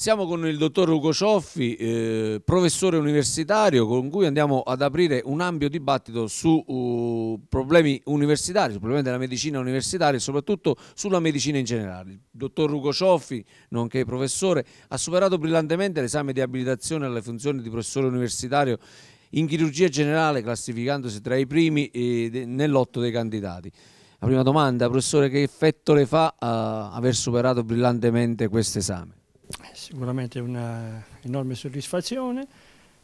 Siamo con il dottor Ugo Cioffi, eh, professore universitario, con cui andiamo ad aprire un ampio dibattito su uh, problemi universitari, su problemi della medicina universitaria e soprattutto sulla medicina in generale. Il dottor Ugo Cioffi, nonché professore, ha superato brillantemente l'esame di abilitazione alle funzioni di professore universitario in chirurgia generale, classificandosi tra i primi nell'otto dei candidati. La prima domanda, professore, che effetto le fa uh, aver superato brillantemente questo esame? sicuramente una enorme soddisfazione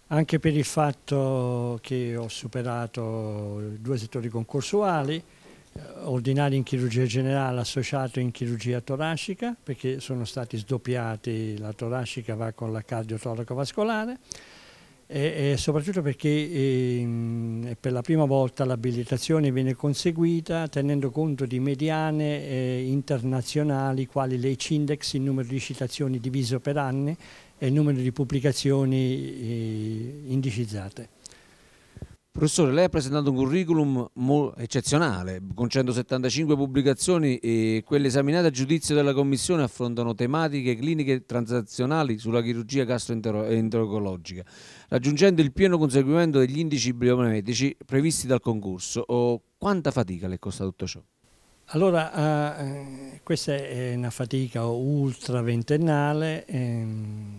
anche per il fatto che ho superato due settori concorsuali, eh, ordinari in chirurgia generale associato in chirurgia toracica perché sono stati sdoppiati, la toracica va con la cardiotoraco vascolare e, e soprattutto perché eh, e per la prima volta l'abilitazione viene conseguita tenendo conto di mediane eh, internazionali quali l'H Index, il numero di citazioni diviso per anni e il numero di pubblicazioni eh, indicizzate. Professore, lei ha presentato un curriculum eccezionale, con 175 pubblicazioni e quelle esaminate a giudizio della Commissione affrontano tematiche cliniche transazionali sulla chirurgia gastroenterologica, raggiungendo il pieno conseguimento degli indici biomedici previsti dal concorso. Oh, quanta fatica le costa tutto ciò? Allora, eh, eh questa è una fatica ultra ventennale. Ehm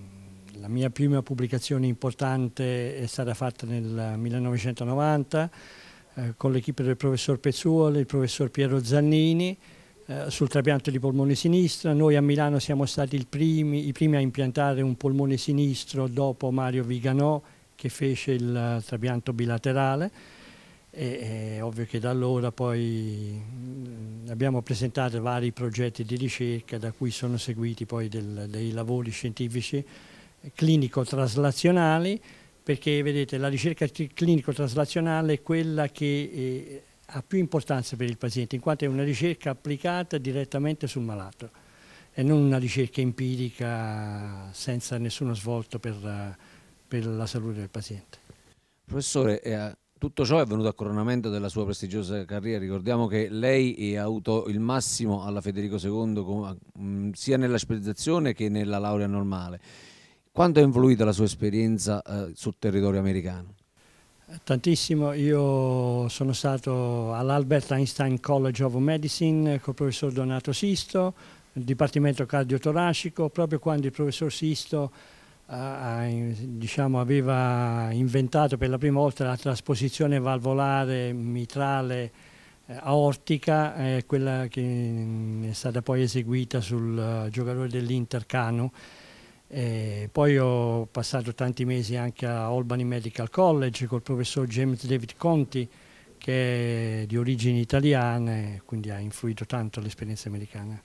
mia prima pubblicazione importante è stata fatta nel 1990 eh, con l'equipe del professor Pezzuolo, il professor Piero Zannini eh, sul trapianto di polmone sinistra. Noi a Milano siamo stati primi, i primi a impiantare un polmone sinistro dopo Mario Viganò che fece il trapianto bilaterale. E, eh, è ovvio che da allora poi mm, abbiamo presentato vari progetti di ricerca da cui sono seguiti poi del, dei lavori scientifici clinico-traslazionali, perché vedete la ricerca clinico-traslazionale è quella che eh, ha più importanza per il paziente, in quanto è una ricerca applicata direttamente sul malato e non una ricerca empirica senza nessuno svolto per, per la salute del paziente. Professore, eh, tutto ciò è venuto a coronamento della sua prestigiosa carriera. Ricordiamo che lei ha avuto il massimo alla Federico II sia nella specializzazione che nella laurea normale. Quanto è influita la sua esperienza eh, sul territorio americano? Tantissimo, io sono stato all'Albert Einstein College of Medicine col professor Donato Sisto, il dipartimento cardiotoracico, proprio quando il professor Sisto eh, diciamo, aveva inventato per la prima volta la trasposizione valvolare mitrale eh, aortica, eh, quella che mm, è stata poi eseguita sul uh, giocatore dell'Intercano. E eh, poi ho passato tanti mesi anche a Albany Medical College col professor James David Conti che è di origini italiane, quindi ha influito tanto l'esperienza americana.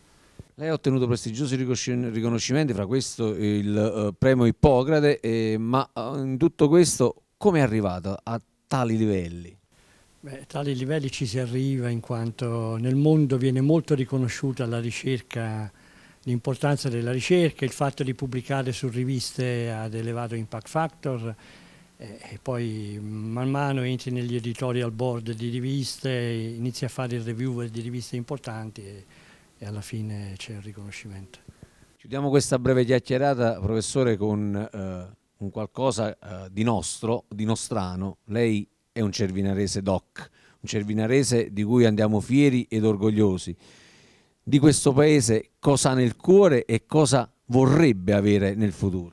Lei ha ottenuto prestigiosi riconoscimenti, fra questo il eh, premio Ippocrate, eh, ma in tutto questo come è arrivato a tali livelli? Beh, tali livelli ci si arriva in quanto nel mondo viene molto riconosciuta la ricerca l'importanza della ricerca, il fatto di pubblicare su riviste ad elevato impact factor eh, e poi mm, man mano entri negli editorial board di riviste, inizi a fare il review di riviste importanti e, e alla fine c'è il riconoscimento. Chiudiamo questa breve chiacchierata, professore, con eh, un qualcosa eh, di nostro, di nostrano. Lei è un cervinarese doc, un cervinarese di cui andiamo fieri ed orgogliosi di questo paese cosa ha nel cuore e cosa vorrebbe avere nel futuro?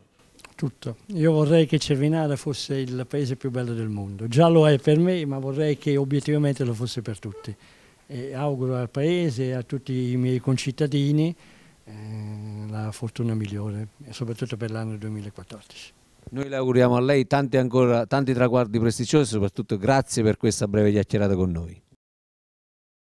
Tutto. Io vorrei che Cervinara fosse il paese più bello del mondo. Già lo è per me, ma vorrei che obiettivamente lo fosse per tutti. E auguro al paese e a tutti i miei concittadini eh, la fortuna migliore, soprattutto per l'anno 2014. Noi le auguriamo a lei tanti, ancora, tanti traguardi prestigiosi, soprattutto grazie per questa breve chiacchierata con noi.